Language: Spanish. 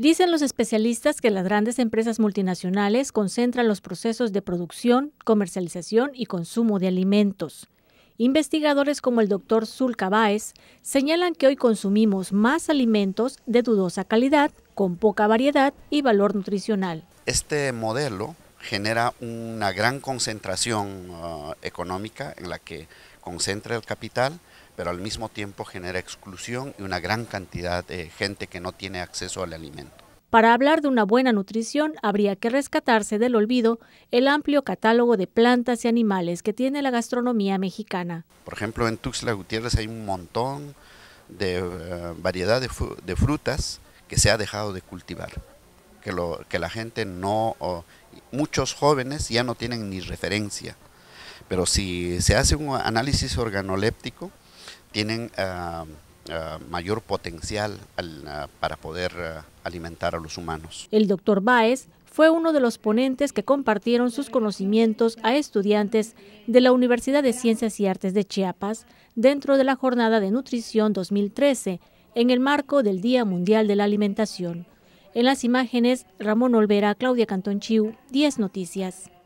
Dicen los especialistas que las grandes empresas multinacionales concentran los procesos de producción, comercialización y consumo de alimentos. Investigadores como el doctor Zul Cabáez señalan que hoy consumimos más alimentos de dudosa calidad, con poca variedad y valor nutricional. Este modelo genera una gran concentración ah, económica en la que concentra el capital pero al mismo tiempo genera exclusión y una gran cantidad de gente que no tiene acceso al alimento. Para hablar de una buena nutrición, habría que rescatarse del olvido el amplio catálogo de plantas y animales que tiene la gastronomía mexicana. Por ejemplo, en Tuxtla Gutiérrez hay un montón de eh, variedad de, frutas que se ha dejado de cultivar, que, la gente no, muchos jóvenes ya no tienen ni referencia. Pero si se hace un análisis organoléptico, tienen ah, ah, mayor potencial ah, para poder alimentar a los humanos. El doctor Baez fue uno de los ponentes que compartieron sus conocimientos a estudiantes de la Universidad de Ciencias y Artes de Chiapas dentro de la Jornada de Nutrición 2013 en el marco del Día Mundial de la Alimentación. En las imágenes, Ramón Olvera, Claudia Cantón Chiu, 10 Noticias.